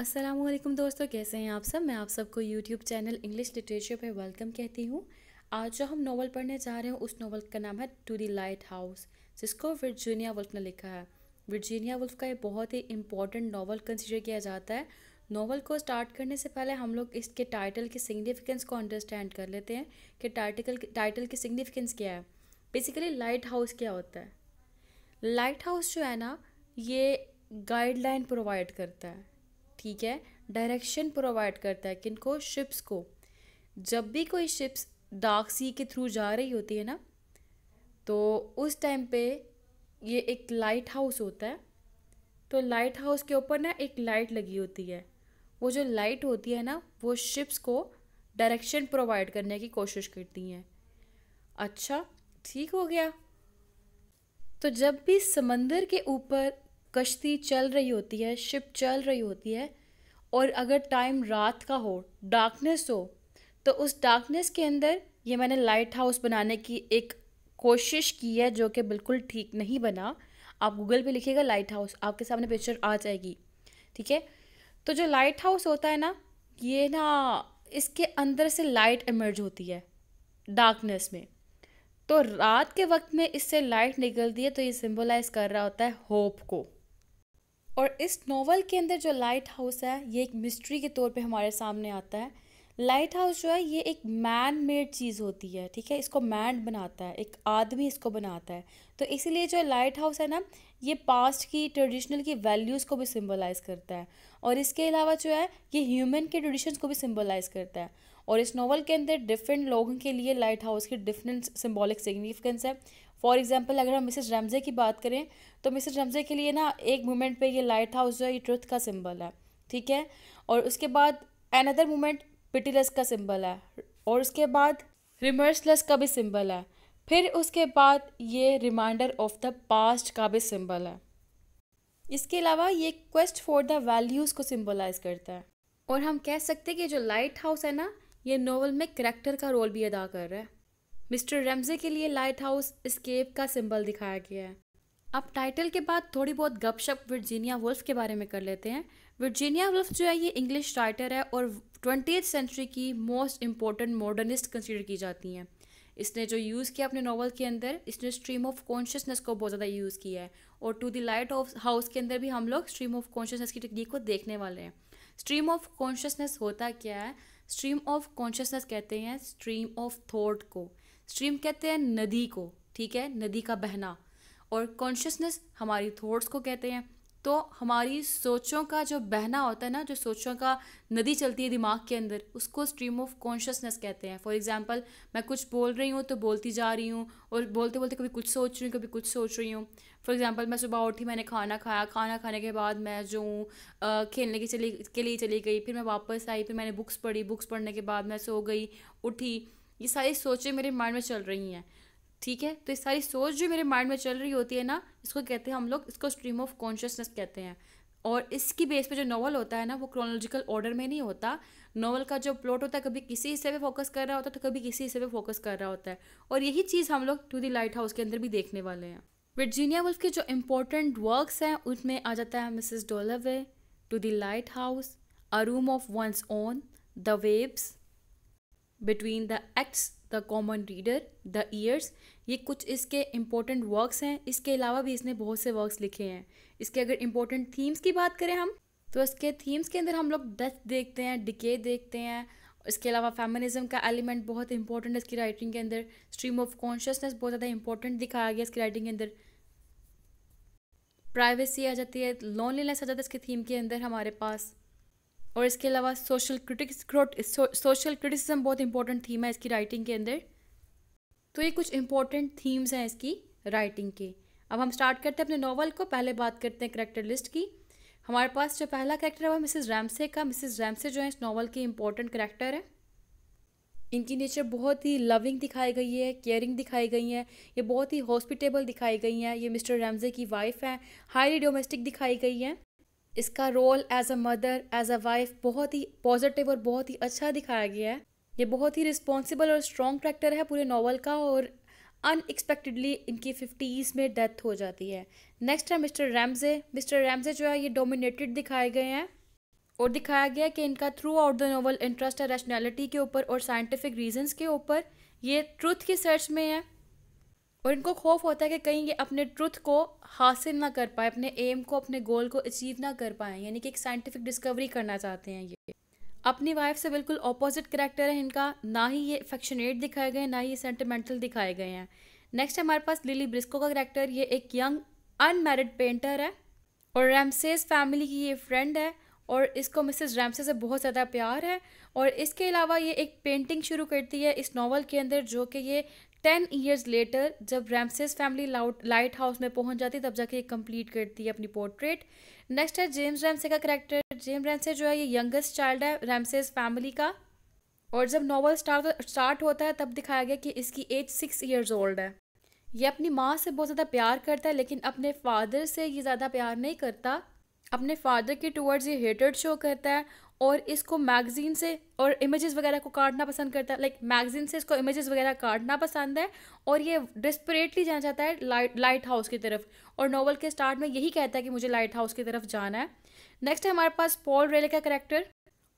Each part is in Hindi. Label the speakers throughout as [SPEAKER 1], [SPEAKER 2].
[SPEAKER 1] असलम दोस्तों कैसे हैं आप सब मैं आप सबको यूट्यूब चैनल इंग्लिश लिटरेचर पर वेलकम कहती हूँ आज जो हम नावल पढ़ने जा रहे हैं उस नावल का नाम है टू दी लाइट हाउस जिसको वर्जीनिया वुल्फ ने लिखा है वर्जीनिया वुल्फ का ये बहुत ही इम्पॉर्टेंट नावल कंसिडर किया जाता है नावल को स्टार्ट करने से पहले हम लोग इसके टाइटल की सिग्निफिकेंस को अंडरस्टैंड कर लेते हैं कि टाइटिकल टाइटल की सिग्निफिकेंस क्या है बेसिकली लाइट हाउस क्या होता है लाइट हाउस जो है ना ये गाइडलाइन प्रोवाइड करता है ठीक है डायरेक्शन प्रोवाइड करता है किनको शिप्स को जब भी कोई शिप्स डार्क सी के थ्रू जा रही होती है ना तो उस टाइम पे ये एक लाइट हाउस होता है तो लाइट हाउस के ऊपर ना एक लाइट लगी होती है वो जो लाइट होती है ना वो शिप्स को डायरेक्शन प्रोवाइड करने की कोशिश करती हैं अच्छा ठीक हो गया तो जब भी समंदर के ऊपर कश्ती चल रही होती है शिप चल रही होती है और अगर टाइम रात का हो डार्कनेस हो तो उस डार्कनेस के अंदर ये मैंने लाइट हाउस बनाने की एक कोशिश की है जो कि बिल्कुल ठीक नहीं बना आप गूगल पे लिखिएगा लाइट हाउस आपके सामने पिक्चर आ जाएगी ठीक है तो जो लाइट हाउस होता है ना ये ना इसके अंदर से लाइट इमर्ज होती है डार्कनेस में तो रात के वक्त में इससे लाइट निकलती है तो ये सिम्बोलाइज़ कर रहा होता है होप को और इस नावल के अंदर जो लाइट हाउस है ये एक मिस्ट्री के तौर पे हमारे सामने आता है लाइट हाउस जो है ये एक मैन मेड चीज़ होती है ठीक है इसको मैन बनाता है एक आदमी इसको बनाता है तो इसीलिए जो लाइट हाउस है ना ये पास्ट की ट्रेडिशनल की वैल्यूज़ को भी सिंबलाइज करता है और इसके अलावा जो है ये ह्यूमन के ट्रेडिशन को भी सिम्बलाइज़ करता है और इस नावल के अंदर डिफरेंट लोगों के लिए लाइट हाउस की डिफरेंट सिम्बॉलिक सिग्निफिकेंस है फॉर एग्जाम्पल अगर हम मिसेज रमजे की बात करें तो मिसेज रमजे के लिए ना एक मोमेंट पे ये लाइट हाउस जो है ये ट्रुथ का सिंबल है ठीक है और उसके बाद अनदर मोमेंट पिटिलस का सिंबल है और उसके बाद रिमर्सलेस का भी सिंबल है फिर उसके बाद ये रिमाइंडर ऑफ द पास्ट का भी सिंबल है इसके अलावा ये क्वेस्ट फॉर द वैल्यूज़ को सिम्बलाइज करता है और हम कह सकते हैं कि जो लाइट हाउस है ना ये नावल में करैक्टर का रोल भी अदा कर रहा है मिस्टर रेमजे के लिए लाइट हाउस स्केप का सिंबल दिखाया गया है अब टाइटल के बाद थोड़ी बहुत गपशप वर्जीनिया वुल्फ के बारे में कर लेते हैं वर्जीनिया वुल्फ जो है ये इंग्लिश राइटर है और ट्वेंटी सेंचुरी की मोस्ट इंपॉर्टेंट मॉडर्निस्ट कंसिडर की जाती हैं इसने जो यूज़ किया अपने नावल के अंदर इसने स्ट्रीम ऑफ कॉन्शियसनेस को बहुत ज़्यादा यूज़ किया है और to the light of house के अंदर भी हम लोग स्ट्रीम ऑफ कॉन्शियसनेस की टेक्निक को देखने वाले हैं स्ट्रीम ऑफ कॉन्शियसनेस होता क्या है स्ट्रीम ऑफ कॉन्शियसनेस कहते हैं स्ट्रीम ऑफ थॉट को स्ट्रीम कहते हैं नदी को ठीक है नदी का बहना और कॉन्शियसनेस हमारी थॉट्स को कहते हैं तो हमारी सोचों का जो बहना होता है ना जो सोचों का नदी चलती है दिमाग के अंदर उसको स्ट्रीम ऑफ कॉन्शियसनेस कहते हैं फॉर एग्जांपल मैं कुछ बोल रही हूँ तो बोलती जा रही हूँ और बोलते बोलते कभी कुछ सोच रही हूँ कभी कुछ सोच रही हूँ फॉर एग्जांपल मैं सुबह उठी मैंने खाना खाया खाना खाने के बाद मैं जो हूँ खेलने के चली के लिए चली गई फिर मैं वापस आई फिर मैंने बुक्स पढ़ी बुक्स पढ़ने के बाद मैं सो गई उठी ये सारी सोचें मेरे माइंड में चल रही हैं ठीक है तो ये सारी सोच जो मेरे माइंड में चल रही होती है ना इसको कहते हैं हम लोग इसको स्ट्रीम ऑफ कॉन्शियसनेस कहते हैं और इसकी बेस पे जो नॉवल होता है ना वो क्रोनोलॉजिकल ऑर्डर में नहीं होता नॉवल का जो प्लॉट होता है कभी किसी हिस्से पे फोकस कर रहा होता है तो कभी किसी हिस्से पे फोकस कर रहा होता है और यही चीज़ हम लोग टू दी लाइट हाउस के अंदर भी देखने वाले हैं वर्जीनिया वुल्फ के जो इम्पोर्टेंट वर्क्स हैं उनमें आ जाता है Mrs Dalloway to the lighthouse a room of one's own the waves between the acts the common reader the years ये कुछ इसके इम्पोर्टेंट वर्क्स हैं इसके अलावा भी इसने बहुत से वर्क्स लिखे हैं इसके अगर इम्पोर्टेंट थीम्स की बात करें हम तो इसके थीम्स के अंदर हम लोग डेथ देखते हैं डिके देखते हैं इसके अलावा फेमिनिज्म का एलिमेंट बहुत इंपॉर्टेंट है इसकी राइटिंग के अंदर स्ट्रीम ऑफ कॉन्शियसनेस बहुत ज़्यादा इंपॉर्टेंट दिखाया गया इसकी राइटिंग के अंदर प्राइवेसी आ जाती है लोनलीनेस आ जाता है इसके थीम के अंदर हमारे पास और इसके अलावा सोशल क्रिटिक्स सोशल क्रिटिसिज्म बहुत इंपॉर्टेंट थीम है इसकी राइटिंग के अंदर तो ये कुछ इंपॉर्टेंट थीम्स हैं इसकी राइटिंग के अब हम स्टार्ट करते हैं अपने नॉवल को पहले बात करते हैं करेक्टर लिस्ट की हमारे पास जो पहला करेक्टर है वह मिसेज रैमसे का मिसेज रैमसे जो है इस नॉवल के इंपॉर्टेंट करेक्टर है इनकी नेचर बहुत ही लविंग दिखाई गई है केयरिंग दिखाई गई है ये बहुत ही हॉस्पिटेबल दिखाई गई हैं ये मिस्टर रैमजे की वाइफ है हाईली डोमेस्टिक दिखाई गई है इसका role as a mother as a wife बहुत ही पॉजिटिव और बहुत ही अच्छा दिखाया गया है ये बहुत ही रिस्पॉन्सिबल और स्ट्रॉन्ग करेक्टर है पूरे नावल का और अनएक्सपेक्टेडली इनकी फिफ्टीज़ में डेथ हो जाती है नेक्स्ट है मिस्टर रैमजे मिस्टर रैमजे जो है ये डोमिनेटेड दिखाए गए हैं और दिखाया गया कि इनका throughout the novel interest है रैशनैलिटी के ऊपर और साइंटिफिक रीजंस के ऊपर ये ट्रूथ की सर्च में है और इनको खौफ होता है कि कहीं ये अपने ट्रुथ को हासिल ना कर पाए अपने एम को अपने गोल को अचीव ना कर पाए यानी कि एक साइंटिफिक डिस्कवरी करना चाहते हैं ये अपनी वाइफ से बिल्कुल अपोजिट करेक्टर है इनका ना ही ये अफेक्शनेट दिखाए गए ना ही ये सेंटिमेंटल दिखाए गए हैं नेक्स्ट हमारे पास लिली ब्रिस्को का करेक्टर ये एक यंग अनमेरिड पेंटर है और रैमसेस फैमिली की ये फ्रेंड है और इसको मिसेस रैमसे से बहुत ज़्यादा प्यार है और इसके अलावा ये एक पेंटिंग शुरू करती है इस नावल के अंदर जो कि ये टेन ईयर्स लेटर जब रैमसेस फैमिली लाइट हाउस में पहुंच जाती तब जाके ये कंप्लीट करती है अपनी पोर्ट्रेट नेक्स्ट है जेम्स रैमसे का करेक्टर जेम्स रैमसे जो है ये यंगेस्ट चाइल्ड है रैमसेस फैमिली का और जब नॉवल स्टार्ट स्टार्ट होता है तब दिखाया गया कि इसकी एज सिक्स ईयर्स ओल्ड है ये अपनी माँ से बहुत ज़्यादा प्यार करता है लेकिन अपने फादर से ये ज़्यादा प्यार नहीं करता अपने फादर के टूवर्ड्स ये हेटर्ड शो करता है और इसको मैगजीन से और इमेजेस वगैरह को काटना पसंद करता है लाइक मैगजीन से इसको इमेजेस वगैरह काटना पसंद है और ये डिस्परेटली जाना चाहता है लाइट लाइट हाउस की तरफ और नॉवल के स्टार्ट में यही कहता है कि मुझे लाइट हाउस की तरफ जाना है नेक्स्ट है हमारे पास पॉल रेले का करेक्टर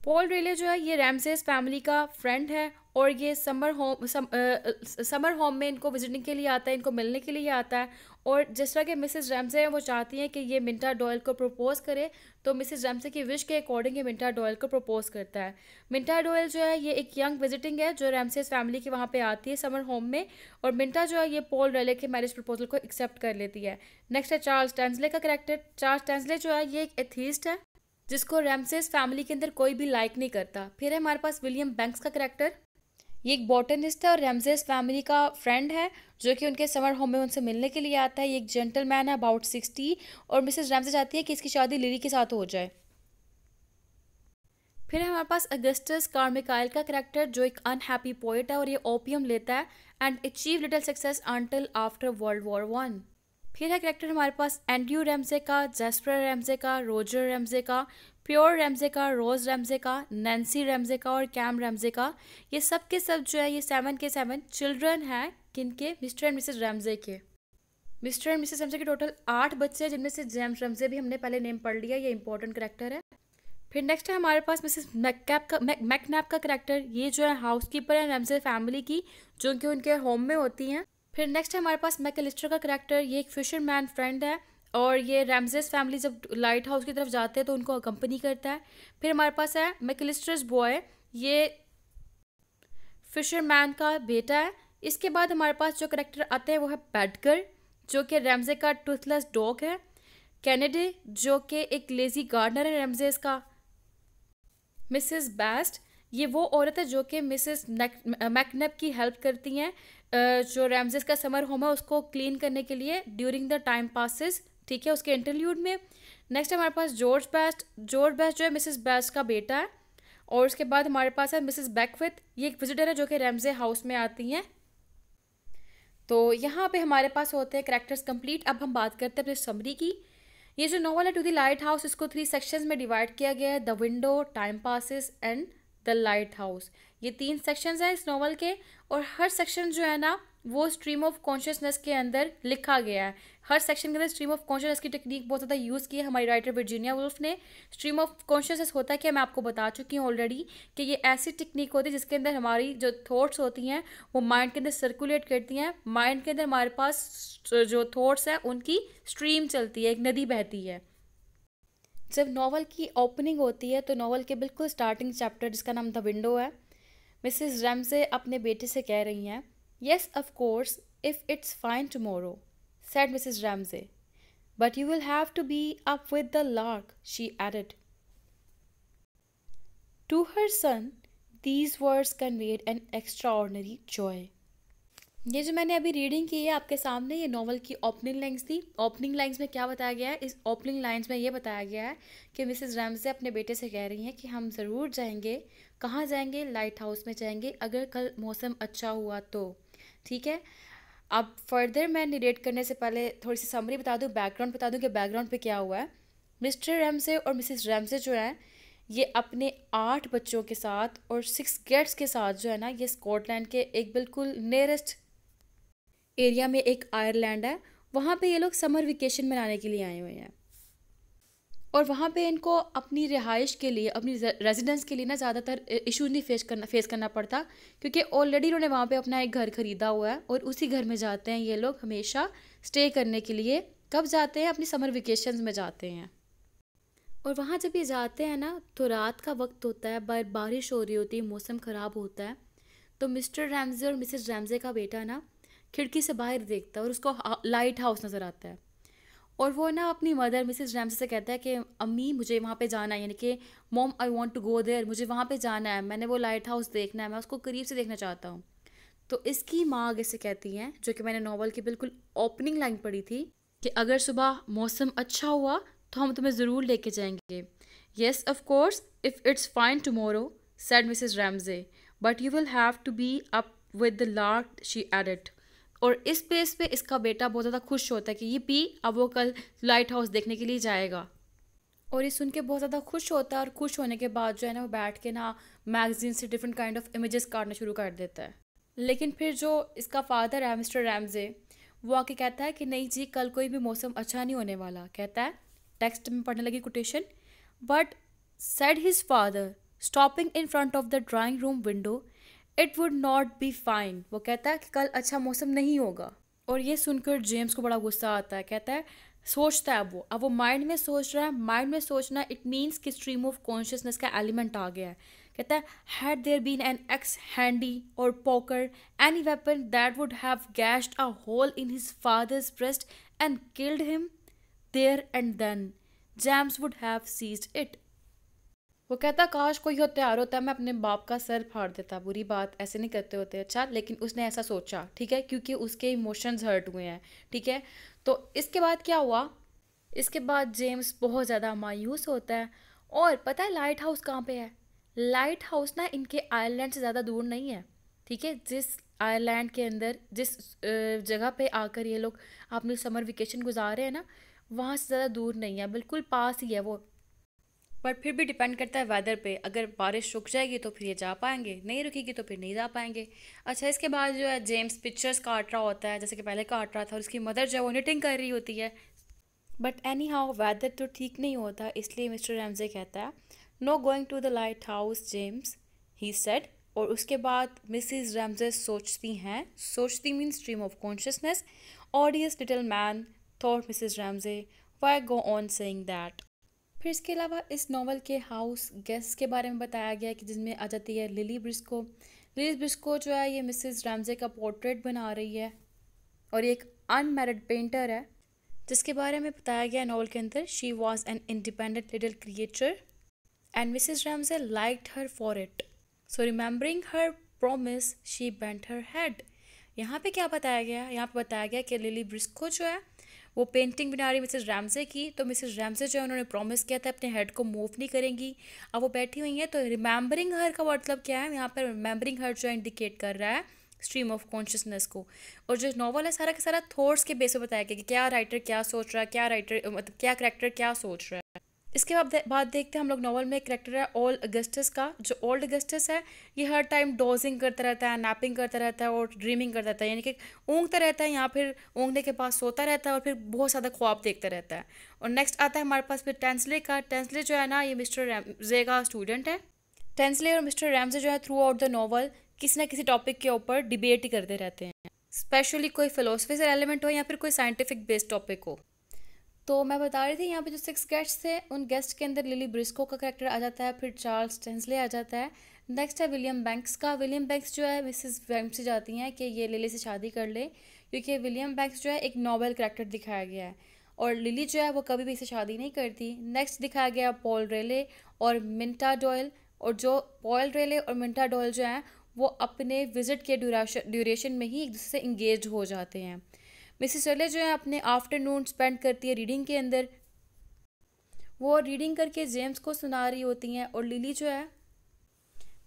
[SPEAKER 1] पॉल रेले जो है ये रैमसेस फैमिली का फ्रेंड है और ये summer home some, ah, summer home में इनको विजिटिंग के लिए आता है इनको मिलने के लिए आता है और जिस तरह के मिसेस रैमसे हैं वो चाहती हैं कि ये मिंटा डॉयल को प्रपोज़ करे तो मिसेस रैमसे की विश के अकॉर्डिंग ये मिंटा डॉयल को प्रपोज़ करता है मिंटा डॉयल जो है ये एक यंग विजिटिंग है जो रैमसेज फैमिली की वहाँ पर आती है समर होम में और मिंटा जो है ये पोल रेले के मैरिज प्रपोजल को एक्सेप्ट कर लेती है नेक्स्ट है चार्ल्स टेंसले का करेक्टर चार्ल्स टेंसले जो है ये एक एथीस्ट है जिसको रैमसेस फैमिली के अंदर कोई भी लाइक नहीं करता फिर है हमारे पास विलियम बैंक्स का करेक्टर ये एक बॉटनिस्ट है और रेमजेस फैमिली का फ्रेंड है जो कि उनके समर होम में उनसे मिलने के लिए आता है ये एक जेंटलमैन है अबाउट सिक्सटी और मिसेज रेमजे चाहती है कि इसकी शादी लिली के साथ हो जाए फिर हमारे पास अगस्टस कार्मिकाइल का करेक्टर जो एक अनहैप्पी पोइट है और ये ओपियम लेता है and achieve little success until after World War One फिर है करेक्टर हमारे पास एंड्रयू रेमजे का जेस्पर रेमजे का रोजर रेमजे का प्योर रेमजे का रोज़ रेमजे का नैन्सी रेमजे का और कैम रेमजे का ये सब के सब जो है ये सेवन के सेवन चिल्ड्रन हैं किनके मिस्टर एंड मिसेज रेमजे के मिस्टर एंड मिसेज रेमजे के टोटल आठ बच्चे हैं जिनमें से जेम्स रेमजे भी हमने पहले नेम पढ़ लिया ये इंपॉर्टेंट करेक्टर है फिर नेक्स्ट है हमारे पास मिसेस मैकैप का मैकनैप का करेक्टर ये जो है हाउस कीपर है रेमजे फैमिली की जो कि उनके होम में होती हैं फिर नेक्स्ट है हमारे पास मैकेलिस्टर का करेक्टर ये एक फिशर मैन फ्रेंड है और ये रैमजेस फैमिली जब लाइट हाउस की तरफ जाते हैं तो उनको कंपनी करता है फिर हमारे पास है मैकलिस्टर्स बॉय ये फिशरमैन का बेटा है इसके बाद हमारे पास जो करेक्टर आते हैं वो है बैडकर जो कि रैमजे का टूथलेस डॉग है कैनेडे जो कि एक लेज़ी गार्डनर है रैमजेस का मिसेस बेस्ट ये वो औरत है जो कि मिसेस मैकनप की हेल्प करती हैं जो रैमजेस का समर होम है उसको क्लीन करने के लिए ड्यूरिंग द टाइम पासिस ठीक है उसके इंटरल्यूड में नेक्स्ट हमारे पास जॉर्ज बेस्ट जॉर्ज बेस्ट जो है मिसेस बेस्ट का बेटा है और उसके बाद हमारे पास है मिसेस बैकविथ ये एक विजिटर है जो कि रेमजे हाउस में आती हैं तो यहाँ पे हमारे पास होते हैं करेक्टर्स कंप्लीट अब हम बात करते हैं अपने समरी की ये जो नॉवल है टू द लाइट हाउस इसको थ्री सेक्शंस में डिवाइड किया गया है the window time passes and the lighthouse ये तीन सेक्शंस हैं इस नॉवल के और हर सेक्शन जो है ना वो स्ट्रीम ऑफ कॉन्शियसनेस के अंदर लिखा गया है हर सेक्शन के अंदर स्ट्रीम ऑफ कॉन्शियसनेस की टेक्निक बहुत ज़्यादा यूज़ की है हमारी राइटर वर्जीनिया वुल्फ ने स्ट्रीम ऑफ कॉन्शियसनेस होता है कि मैं आपको बता चुकी हूँ ऑलरेडी कि ये ऐसी टेक्निक होती है जिसके अंदर हमारी जो थाट्स होती हैं वो माइंड के अंदर सर्कुलेट करती हैं माइंड के अंदर हमारे पास जो थाट्स हैं उनकी स्ट्रीम चलती है एक नदी बहती है जब नावल की ओपनिंग होती है तो नावल के बिल्कुल स्टार्टिंग चैप्टर जिसका नाम द विंडो है मिसेस रैमसे अपने बेटे से कह रही हैं yes of course if it's fine tomorrow said Mrs. Ramsay. But you will have to be up with the lark, she added. To her son, these words conveyed an extraordinary joy. ये जो मैंने अभी रीडिंग की है आपके सामने ये नॉवल की ओपनिंग लाइंस थी ओपनिंग लाइंस में क्या बताया गया है इस ओपनिंग लाइंस में ये बताया गया है कि मिसेस रैमजे अपने बेटे से कह रही हैं कि हम ज़रूर जाएंगे कहाँ जाएंगे लाइट हाउस में जाएंगे अगर कल मौसम अच्छा हुआ तो ठीक है अब फर्दर मैं निरेट करने से पहले थोड़ी सी समरी बता दूँ बैकग्राउंड बता दूँ कि बैकग्राउंड पे क्या हुआ है मिस्टर रैमसे और मिसिस रैमसे जो है ये अपने आठ बच्चों के साथ और सिक्स गेट्स के साथ जो है ना ये स्कॉटलैंड के एक बिल्कुल नियरेस्ट एरिया में एक आयरलैंड है वहाँ पे ये लोग समर वेकेशन मनाने के लिए आए हुए हैं और वहाँ पे इनको अपनी रिहाइश के लिए अपनी रेजिडेंस के लिए ना ज़्यादातर इशू नहीं फेस करना फेस करना पड़ता क्योंकि ऑलरेडी इन्होंने वहाँ पे अपना एक घर खरीदा हुआ है और उसी घर में जाते हैं ये लोग हमेशा स्टे करने के लिए कब जाते हैं अपनी समर वेकेशन में जाते हैं और वहाँ जब ये जाते हैं ना तो रात का वक्त होता है बार बारिश हो रही होती है मौसम ख़राब होता है तो मिस्टर रैमजे और मिसिज़ रैमजे का बेटा ना खिड़की से बाहर देखता है और उसको लाइट हाउस नज़र आता है और वो ना अपनी मदर मिसेस रैमसे से कहता है कि अम्मी मुझे वहाँ पे जाना है यानी कि mom I want to go there मुझे वहाँ पे जाना है मैंने वो लाइट हाउस देखना है मैं उसको करीब से देखना चाहता हूँ तो इसकी माँ आगे से कहती हैं जो कि मैंने नावल की बिल्कुल ओपनिंग लाइन पढ़ी थी कि अगर सुबह मौसम अच्छा हुआ तो हम तुम्हें ज़रूर लेके जाएंगे yes of course if it's fine tomorrow said Mrs Ramsay but you will have to be up with the lark she added और इस पेस पे इसका बेटा बहुत ज़्यादा खुश होता है कि ये पी अब वो कल लाइट हाउस देखने के लिए जाएगा और ये सुन के बहुत ज़्यादा खुश होता है और खुश होने के बाद जो है ना वो बैठ के ना मैगजीन से डिफरेंट काइंड ऑफ इमेजेस काटना शुरू कर देता है लेकिन फिर जो इसका फादर है मिस्टर रैमजे वो आके कहता है कि नहीं जी कल कोई भी मौसम अच्छा नहीं होने वाला कहता है टेक्स्ट में पढ़ने लगी quotation but said his father stopping in front of the drawing room window it would not be fine वो कहता है कि कल अच्छा मौसम नहीं होगा और ये सुनकर जेम्स को बड़ा गुस्सा आता है कहता है सोचता है अब वो अब वो माइंड में सोच रहा है माइंड में सोचना इट मीन्स कि स्ट्रीम ऑफ कॉन्शियसनेस का एलिमेंट आ गया है कहता है had there been an axe handy और poker any weapon that would have gashed a hole in his father's breast and killed him there and then James would have seized it वो कहता काश कोई हो तैयार होता मैं अपने बाप का सर फाड़ देता बुरी बात ऐसे नहीं करते होते अच्छा लेकिन उसने ऐसा सोचा ठीक है क्योंकि उसके इमोशंस हर्ट हुए हैं ठीक है तो इसके बाद क्या हुआ इसके बाद जेम्स बहुत ज़्यादा मायूस होता है और पता है लाइट हाउस कहाँ पे है लाइट हाउस ना इनके आयरलैंड से ज़्यादा दूर नहीं है ठीक है जिस आयरलैंड के अंदर जिस जगह पे आकर ये लोग अपनी समर वेकेशन गुजार रहे हैं ना वहाँ से ज़्यादा दूर नहीं है बिल्कुल पास ही है वो बट फिर भी डिपेंड करता है वेदर पे अगर बारिश रुक जाएगी तो फिर ये जा पाएंगे नहीं रुकेगी तो फिर नहीं जा पाएंगे अच्छा इसके बाद जो है जेम्स पिक्चर्स काट रहा होता है जैसे कि पहले काट रहा था और उसकी मदर जो है वो निटिंग कर रही होती है बट एनी हाउ वैदर तो ठीक नहीं होता इसलिए मिस्टर रैमजे कहता है no going to the lighthouse James he said और उसके बाद मिसिज रैमजे सोचती हैं सोचती mean stream of consciousness odious little man thought Mrs Ramsay why go on saying that फिर इसके अलावा इस नावल के हाउस गेस्ट के बारे में बताया गया कि जिसमें आ जाती है लिली ब्रिस्को लिली ब्रिस्को जो है ये मिसेस रामजे का पोर्ट्रेट बना रही है और ये एक अनमेरिड पेंटर है जिसके बारे में बताया गया नावल के अंदर she was an independent little creature and Mrs Ramsay like her for it so remembering her promise she bent her head यहाँ पे क्या बताया गया यहाँ पे बताया गया कि लिली ब्रिस्को जो है वो पेंटिंग बना रही मिसेज रैमजे की तो मिसेज रैमजे जो है उन्होंने प्रॉमिस किया था अपने हेड को मूव नहीं करेंगी अब वो बैठी हुई हैं तो रिमेंबरिंग हर का मतलब क्या है यहाँ पर रिमेंबरिंग हर जो इंडिकेट कर रहा है स्ट्रीम ऑफ कॉन्शियसनेस को और जो नॉवल है सारा का सारा थॉट्स के बेस पर बताया गया कि क्या राइटर क्या सोच रहा है क्या राइटर मतलब क्या करेक्टर क्या सोच रहा है इसके बाद दे, बाद देखते हैं हम लोग नावल में एक करेक्टर है ओल्ड अगस्टस का जो ओल्ड अगस्टस है ये हर टाइम डोजिंग करता रहता है नैपिंग करता रहता है और ड्रीमिंग करता रहता है यानी कि ऊँगता रहता है या फिर ऊँगने के पास सोता रहता है और फिर बहुत ज़्यादा ख्वाब देखता रहता है और नेक्स्ट आता है हमारे पास फिर टेंसले का टेंसले जो है ना ये मिस्टर रैमजे का स्टूडेंट है टेंसले और मिस्टर रैमजे जो है थ्रू आउट द नावल किसी ना किसी टॉपिक के ऊपर डिबेट ही करते रहते हैं स्पेशली कोई फिलोसफी से रेलिवेंट हो या फिर कोई साइंटिफिक बेस्ड टॉपिक हो तो मैं बता रही थी यहाँ पे जो सिक्स गेस्ट थे उन गेस्ट के अंदर लिली ब्रिस्को का करेक्टर आ जाता है फिर चार्ल्स टेंसले आ जाता है नेक्स्ट है विलियम बैंक्स का विलियम बैंक्स जो है मिसिस वेम्स से जाती हैं कि ये लिली से शादी कर ले क्योंकि विलियम बैंक्स जो है एक नॉवल करेक्टर दिखाया गया है और लिली जो है वो कभी भी इसे शादी नहीं करती नेक्स्ट दिखाया गया पॉल रेले और मिंटा डॉयल और जो पॉल रेले और मिंटा डॉयल जो हैं वो अपने विजिट के ड्यूरेशन ड्यूरेशन में ही एक दूसरे से इंगेज हो जाते हैं मिसिस सले जो है अपने आफ्टरनून स्पेंड करती है रीडिंग के अंदर वो रीडिंग करके जेम्स को सुना रही होती हैं और लिली जो है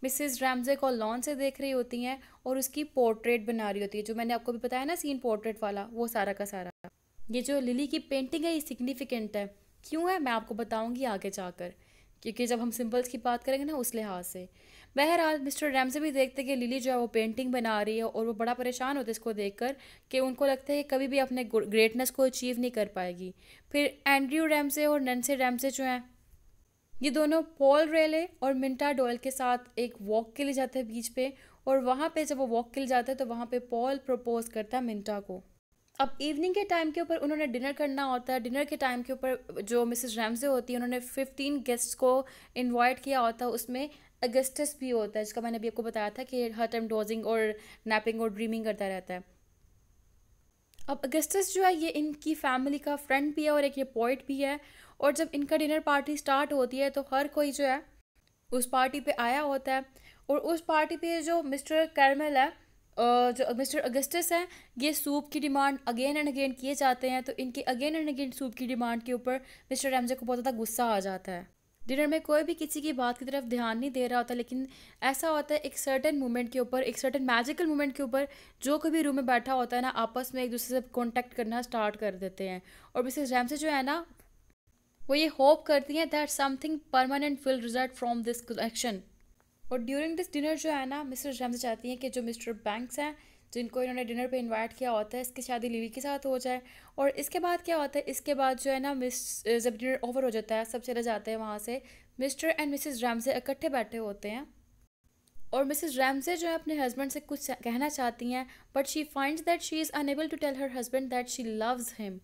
[SPEAKER 1] मिसिस रैमजे को लॉन से देख रही होती हैं और उसकी पोर्ट्रेट बना रही होती है जो मैंने आपको भी बताया ना सीन पोर्ट्रेट वाला वो सारा का सारा ये जो लिली की पेंटिंग है ये सिग्निफिकेंट है क्यों है मैं आपको बताऊंगी आगे जाकर क्योंकि जब हम सिंबल्स की बात करेंगे ना उस लिहाज से बहरहाल मिस्टर से भी देखते कि लिली जो है वो पेंटिंग बना रही है और वो बड़ा परेशान होता है इसको देख कर कि उनको लगता है कि कभी भी अपने ग्रेटनेस को अचीव नहीं कर पाएगी फिर एंड्रयू रैमसे और नन्से रैमसे जो हैं ये दोनों पॉल रेले और मिंटा डोयल के साथ एक वॉक के लिए जाते हैं बीच पे और वहाँ पे जब वो वॉक के लिए जाते हैं तो वहाँ पे पॉल प्रपोज करता है मिंटा को अब इवनिंग के टाइम के ऊपर उन्होंने डिनर करना होता है डिनर के टाइम के ऊपर जो मिसेस रैमसे होती है उन्होंने फिफ्टीन गेस्ट्स को इनवाइट किया होता है उसमें अगस्टस भी होता है जिसका मैंने अभी आपको बताया था कि हर टाइम डोजिंग और नैपिंग और ड्रीमिंग करता रहता है अब अगस्टस जो है ये इनकी फैमिली का फ्रेंड भी है और एक ये पॉइंट भी है और जब इनका डिनर पार्टी स्टार्ट होती है तो हर कोई जो है उस पार्टी पे आया होता है और उस पार्टी पे जो मिस्टर कैरमल है जो मिस्टर अगस्टस है ये सूप की डिमांड अगेन एंड अगेन किए जाते हैं तो इनके अगेन एंड अगेन सूप की डिमांड के ऊपर मिस्टर रैमजे को बहुत ज़्यादा गुस्सा आ जाता है डिनर में कोई भी किसी की बात की तरफ ध्यान नहीं दे रहा होता लेकिन ऐसा होता है एक सर्टन मोमेंट के ऊपर एक सर्टन मैजिकल मोमेंट के ऊपर जो कभी भी रूम में बैठा होता है ना आपस में एक दूसरे से कॉन्टैक्ट करना स्टार्ट कर देते हैं और मिसेज रैमसे जो है ना वो ये होप करती हैं that something permanent will result from this collection और ड्यूरिंग दिस डिनर जो है ना मिस्टर रैमसे चाहती हैं कि जो मिस्टर बैंक्स हैं जिनको इन्होंने डिनर पे इनवाइट किया होता है इसकी शादी लीवी के साथ हो जाए और इसके बाद क्या होता है इसके बाद जो है ना मिस जब डिनर ओवर हो जाता है सब चले जाते हैं वहाँ से मिस्टर एंड मिसिस से इकट्ठे बैठे होते हैं और मिसिस से जो है अपने हस्बैंड से कुछ कहना चाहती हैं but she find that she is unable to tell her husband that she loves him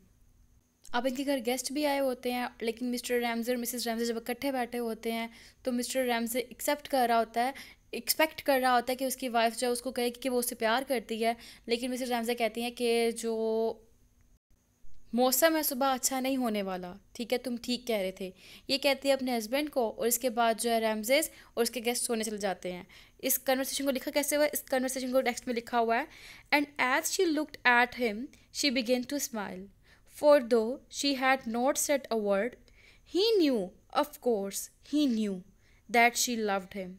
[SPEAKER 1] अब इनके घर गेस्ट भी आए होते हैं लेकिन मिस्टर रैमजे और मिसेस रैमजे जब इकट्ठे बैठे होते हैं तो मिस्टर रैमजे एक्सेप्ट कर रहा होता है एक्सपेक्ट कर रहा होता है कि उसकी वाइफ जो उसको कहे कि वो उससे प्यार करती है लेकिन मिसेज रामजा कहती हैं कि जो मौसम है सुबह अच्छा नहीं होने वाला ठीक है तुम ठीक कह रहे थे ये कहती है अपने हस्बैंड को और इसके बाद जो है रैमजेज और उसके गेस्ट सोने चले जाते हैं इस कन्वर्सेशन को लिखा कैसे हुआ इस कन्वर्सेशन को टेक्स्ट में लिखा हुआ है and as she looked at him she began to smile for though she had not said a word he knew of course he knew that she loved him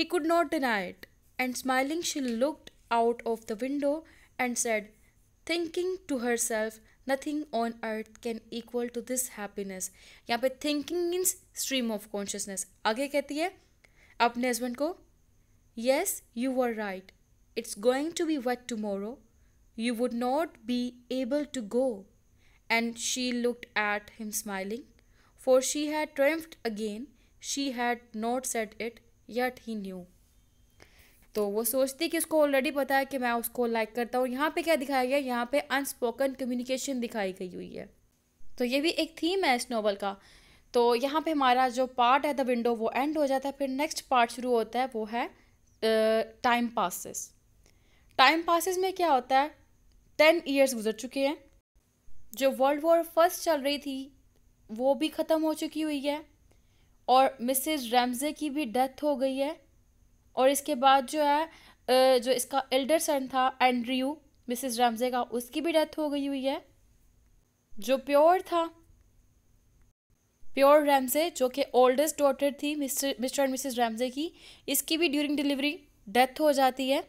[SPEAKER 1] He could not deny it, and smiling she looked out of the window and said, thinking to herself, nothing on earth can equal to this happiness. यहाँ पे thinking means stream of consciousness. आगे कहती है अपने हस्बैंड को "Yes, you were right. It's going to be wet tomorrow. You would not be able to go." and she looked at him smiling, for she had triumphed again. She had not said it, yet he knew तो वो सोचती कि उसको ऑलरेडी पता है कि मैं उसको लाइक करता हूँ यहाँ पे क्या दिखाया गया यहाँ पे अनस्पोकन कम्युनिकेशन दिखाई गई हुई है तो ये भी एक थीम है इस नॉवल का तो यहाँ पे हमारा जो पार्ट है द विंडो वो एंड हो जाता है फिर नेक्स्ट पार्ट शुरू होता है वो है टाइम पासिस टाइम पासिस में क्या होता है टेन ईयर्स गुजर चुके हैं जो वर्ल्ड वॉर फर्स्ट चल रही थी वो भी ख़त्म हो चुकी हुई है और मिसिज रैमजे की भी डेथ हो गई है और इसके बाद जो है जो इसका एल्डर सन था एंड्रयू मिसिज रैमजे का उसकी भी डेथ हो गई हुई है जो प्योर था प्योर रैमजे जो कि ओल्डेस्ट डॉटर थी Mr Mr and Mrs Ramsay की इसकी भी ड्यूरिंग डिलीवरी डेथ हो जाती है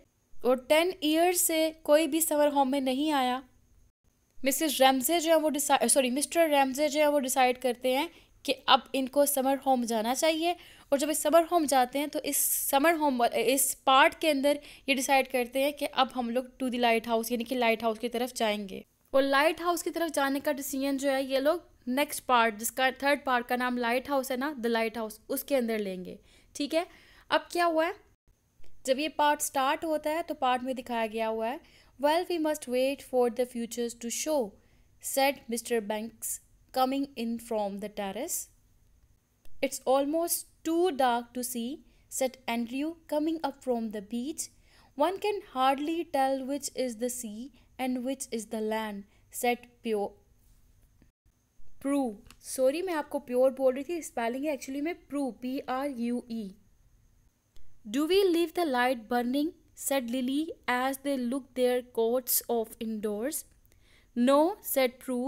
[SPEAKER 1] और टेन ईयर्स से कोई भी समर होम में नहीं आया मिसिज रैमजे जो है वो डिसाइड सॉरी मिस्टर रैमजे जो है वो डिसाइड करते हैं कि अब इनको समर होम जाना चाहिए और जब इस समर होम जाते हैं तो इस समर होम इस पार्ट के अंदर ये डिसाइड करते हैं कि अब हम लोग टू दी लाइट हाउस यानी कि लाइट हाउस की तरफ जाएंगे और लाइट हाउस की तरफ जाने का डिसीजन जो है ये लोग नेक्स्ट पार्ट जिसका थर्ड पार्ट का नाम लाइट हाउस है ना द लाइट हाउस उसके अंदर लेंगे ठीक है अब क्या हुआ है जब ये पार्ट स्टार्ट होता है तो पार्ट में दिखाया गया हुआ है well we must wait for the futures to show said Mr Bankes coming in from the terrace. It's almost too dark to see, said Andrew, coming up from the beach. One can hardly tell which is the sea and which is the land, said Prue. Prue, sorry, मैं आपको प्योर बोल रही थी स्पेलिंग है एक्चुअली में Prue P R U E do we leave the light burning said Lily as they looked their coats off indoors. No, said Prue,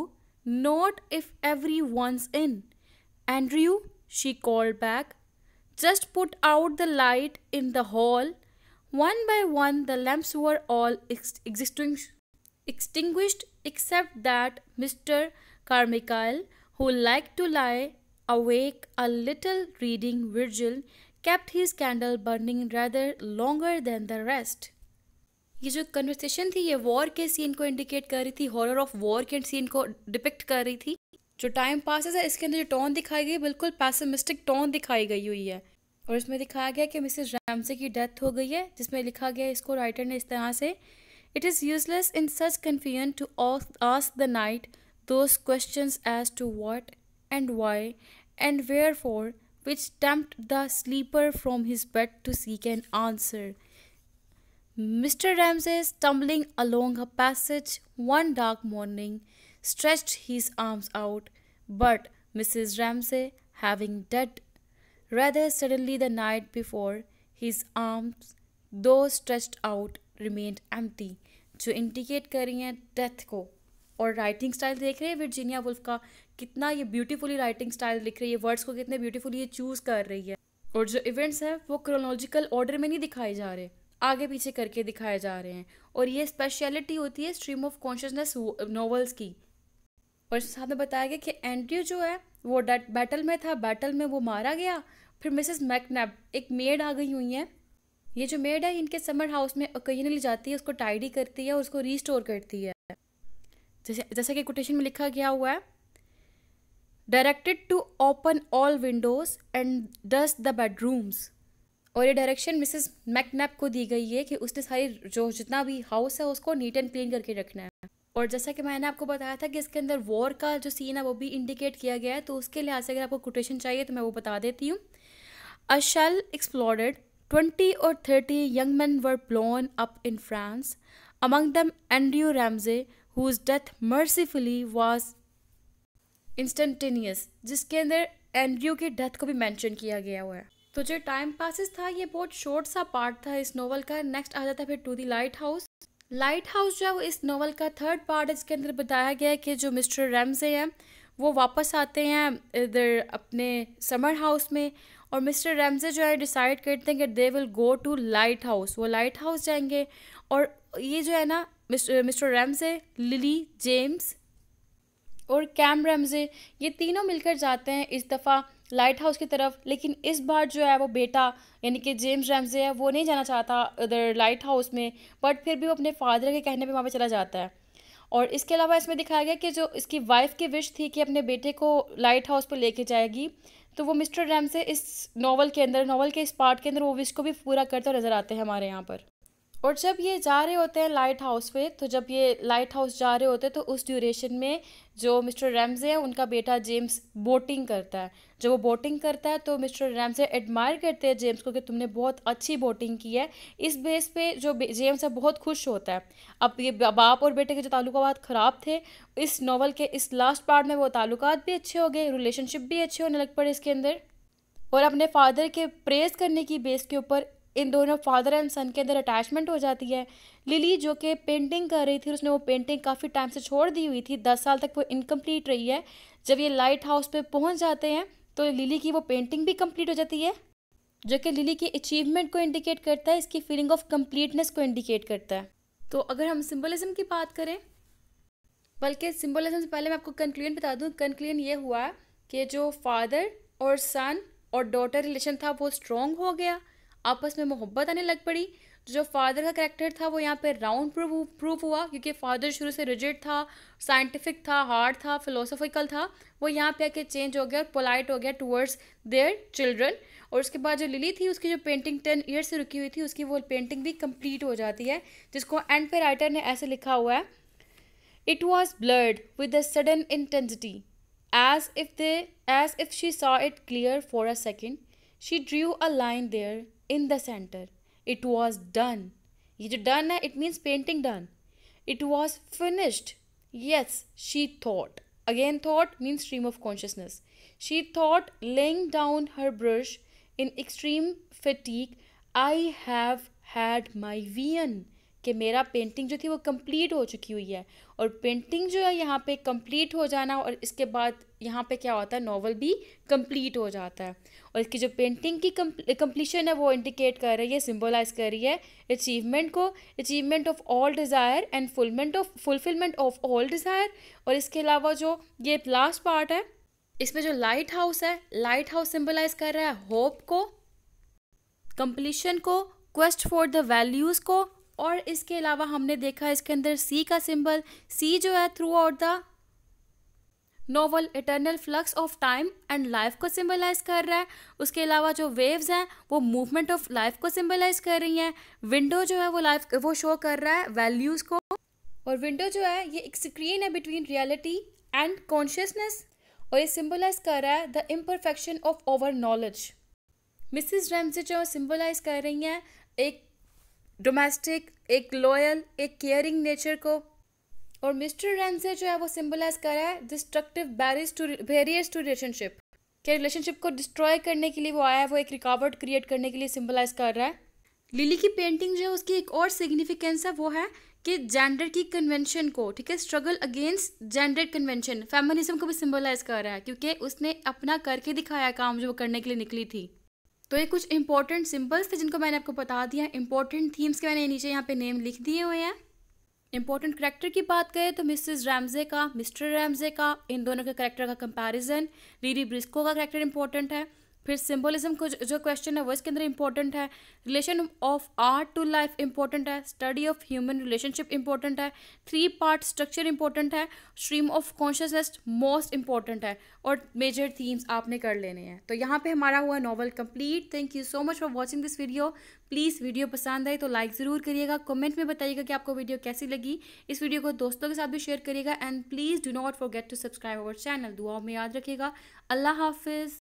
[SPEAKER 1] not if everyone's in. Andrew, she called back. Just put out the light in the hall. One by one, the lamps were all ex- extinguished, extinguished except that Mr. Carmichael, who liked to lie awake a little reading Virgil, kept his candle burning rather longer than the rest. ये जो कन्वर्सेशन थी ये वॉर के सीन को इंडिकेट कर रही थी हॉरर ऑफ वॉर के सीन को डिपिक्ट कर रही थी जो टाइम पास है इसके अंदर जो टोन दिखाई गई बिल्कुल पैसमिस्टिक टोन दिखाई गई हुई है और इसमें दिखाया गया कि मिसेज रैमसे की डेथ हो गई है जिसमें लिखा गया इसको राइटर ने इस तरह से it is useless in such confusion to ask the night those questions as to what and why and wherefore which tempt the sleeper from his bed to seek an answer Mr. Ramsay, stumbling along a passage one dark morning, stretched his arms out, but Mrs. Ramsay, having dead rather suddenly the night before, his arms, though stretched out, remained empty, जो इंडिकेट कर रही हैं डेथ को और राइटिंग स्टाइल देख रहे हैं वर्जीनिया वुल्फ का कितना ये ब्यूटीफुली राइटिंग स्टाइल लिख रही है वर्ड्स को कितने ब्यूटीफुली ये चूज़ कर रही है और जो इवेंट्स हैं वो क्रोनोलॉजिकल ऑर्डर में नहीं दिखाए जा रहे आगे पीछे करके दिखाए जा रहे हैं और ये स्पेशलिटी होती है स्ट्रीम ऑफ कॉन्शियसनेस नॉवल्स की और साथ में बताया गया कि एंट्री जो है वो बैटल में था बैटल में वो मारा गया फिर मिसेस मैकनैब एक मेड आ गई हुई हैं ये जो मेड है इनके समर हाउस में ओकेजनली जाती है उसको टाइडी करती है और उसको रीस्टोर करती है जैसे जैसे कि कोटेशन में लिखा गया हुआ है directed to open all windows and dust the bedrooms और ये डायरेक्शन मिसेस मैकनैप को दी गई है कि उसने सारी जो जितना भी हाउस है उसको नीट एंड क्लीन करके रखना है और जैसा कि मैंने आपको बताया था कि इसके अंदर वॉर का जो सीन है वो भी इंडिकेट किया गया है तो उसके लिहाज से अगर आपको कोटेशन चाहिए तो मैं वो बता देती हूँ अ शेल ट्वेंटी और thirty young man were blown up in France among them Andrew Ramsay whose death mercifully was instantaneous जिसके अंदर एंड्रयू की डेथ को भी मैंशन किया गया हुआ है तो जो टाइम पासिस था ये बहुत शॉर्ट सा पार्ट था इस नॉवल का नेक्स्ट आ जाता है फिर to the lighthouse lighthouse जो है वो इस नॉवल का थर्ड पार्ट है अंदर बताया गया है कि जो मिस्टर रेमजे हैं वो वापस आते हैं इधर अपने समर हाउस में और मिस्टर रेमजे जो है डिसाइड करते हैं कि they will go to lighthouse वो लाइट हाउस जाएंगे और ये जो है ना मिस्टर रेमजे लिली जेम्स और कैम रेमजे ये तीनों मिलकर जाते हैं इस दफ़ा लाइट हाउस की तरफ लेकिन इस बार जो है वो बेटा यानी कि जेम्स रैमजे है वो नहीं जाना चाहता उधर लाइट हाउस में बट फिर भी वो अपने फादर के कहने पे वहाँ पे चला जाता है और इसके अलावा इसमें दिखाया गया कि जो इसकी वाइफ की विश थी कि अपने बेटे को लाइट हाउस पर लेके जाएगी तो वो मिस्टर से इस नावल के अंदर नावल के इस पार्ट के अंदर वो विश को भी पूरा करते हुए नज़र आते हैं हमारे यहाँ पर और जब ये जा रहे होते हैं लाइट हाउस पे तो जब ये लाइट हाउस जा रहे होते हैं तो उस ड्यूरेशन में जो मिस्टर रैमजे हैं उनका बेटा जेम्स बोटिंग करता है जब वो बोटिंग करता है तो मिस्टर रैमजे एडमायर करते हैं जेम्स को कि तुमने बहुत अच्छी बोटिंग की है इस बेस पे जो जेम्स है बहुत खुश होता है अब ये बाप और बेटे के जो ताल्लुक ख़राब थे इस नावल के इस लास्ट पार्ट में वो ताल्लुक भी अच्छे हो गए रिलेशनशिप भी अच्छे होने लग पड़े इसके अंदर और अपने फादर के प्रेस करने की बेस के ऊपर इन दोनों फादर एंड सन के अंदर अटैचमेंट हो जाती है लिली जो कि पेंटिंग कर रही थी उसने वो पेंटिंग काफ़ी टाइम से छोड़ दी हुई थी दस साल तक वो इनकम्प्लीट रही है जब ये लाइट हाउस पर पहुँच जाते हैं तो लिली की वो पेंटिंग भी कम्प्लीट हो जाती है जो कि लिली की अचीवमेंट को इंडिकेट करता है इसकी फीलिंग ऑफ कम्प्लीटनेस को इंडिकेट करता है तो अगर हम सिम्बलिज्म की बात करें बल्कि सिम्बलिज्म से पहले मैं आपको कंक्लूजन बता दूं कंक्लूजन ये हुआ कि जो फादर और सन और डॉटर रिलेशन था वो स्ट्रॉन्ग हो गया आपस में मोहब्बत आने लग पड़ी जो फादर का करेक्टर था वो यहाँ पे राउंड प्रूफ हुआ क्योंकि फादर शुरू से रिजिड था साइंटिफिक था हार्ड था फिलोसफिकल था वो यहाँ पे आके चेंज हो गया और पोलाइट हो गया टूवर्ड्स देयर चिल्ड्रन और उसके बाद जो लिली थी उसकी जो पेंटिंग टेन ईयर से रुकी हुई थी उसकी वो पेंटिंग भी कंप्लीट हो जाती है जिसको एंड पे राइटर ने ऐसे लिखा हुआ है it was blurred with a sudden intensity as if they as if she saw it clear for a second she drew a line there in the center it was done ये जो done है it means painting done it was finished yes she thought again thought means stream of consciousness she thought laying down her brush in extreme fatigue i have had my vian कि मेरा पेंटिंग जो थी वो कंप्लीट हो चुकी हुई है और पेंटिंग जो है यहाँ पे कंप्लीट हो जाना और इसके बाद यहाँ पे क्या होता है नॉवल भी कंप्लीट हो जाता है और इसकी जो पेंटिंग की कंप्लीशन है वो इंडिकेट कर रही है सिम्बोलाइज कर रही है अचीवमेंट को achievement of all desire and fulfilment of fulfilment of all desire और इसके अलावा जो ये लास्ट पार्ट है इसमें जो लाइट हाउस है लाइट हाउस सिम्बलाइज कर रहा है होप को कंप्लीशन को क्वेस्ट फॉर द वैल्यूज़ को और इसके अलावा हमने देखा इसके अंदर सी का सिंबल सी जो है throughout the novel eternal flux of time and life को सिंबलाइज कर रहा है उसके अलावा जो वेव्स हैं वो मूवमेंट ऑफ लाइफ को सिंबलाइज कर रही हैं विंडो जो है वो लाइफ वो शो कर रहा है वैल्यूज़ को और विंडो जो है ये एक स्क्रीन है बिटवीन रियलिटी एंड कॉन्शियसनेस और ये सिंबलाइज कर रहा है the imperfection of over knowledge Mrs Ramsay जो सिंबलाइज कर रही हैं एक डोमेस्टिक एक लॉयल एक केयरिंग नेचर को और मिस्टर रैन से जो है वो सिंबलाइज रहा है destructive barriers to barriers to relationship के रिलेशनशिप को डिस्ट्रॉय करने के लिए वो आया है वो एक रिकावट क्रिएट करने के लिए सिंबलाइज कर रहा है लिली की पेंटिंग जो है उसकी एक और सिग्निफिकेंस है वो है कि जेंडर की कन्वेंशन को ठीक है struggle against gender convention feminism को भी सिंबलाइज कर रहा है क्योंकि उसने अपना करके दिखाया काम जो वो करने के लिए निकली थी तो ये कुछ इंपॉर्टेंट सिंबल्स थे जिनको मैंने आपको बता दिया इंपॉर्टेंट थीम्स के मैंने नीचे यहाँ पे नेम लिख दिए हुए हैं इंपॉर्टेंट करेक्टर की बात करें तो मिसेस रैमजे का मिस्टर रैमजे का इन दोनों के करेक्टर का कंपैरिजन लीरी ब्रिस्को का करेक्टर इंपॉर्टेंट है फिर सिम्बोलिज्म को जो क्वेश्चन है वो इसके अंदर इंपॉर्टेंट है relation of art to life important है study of human relationship important है थ्री पार्ट स्ट्रक्चर इंपॉर्टेंट है stream of consciousness most important है और मेजर थीम्स आपने कर लेने हैं तो यहाँ पे हमारा हुआ novel complete thank you so much for watching this video please video पसंद आई तो लाइक ज़रूर करिएगा कमेंट में बताइएगा कि आपको वीडियो कैसी लगी इस वीडियो को दोस्तों के साथ भी शेयर करिएगा and please do not forget to subscribe our channel दुआओं में याद रखिएगा अल्लाह हाफिज़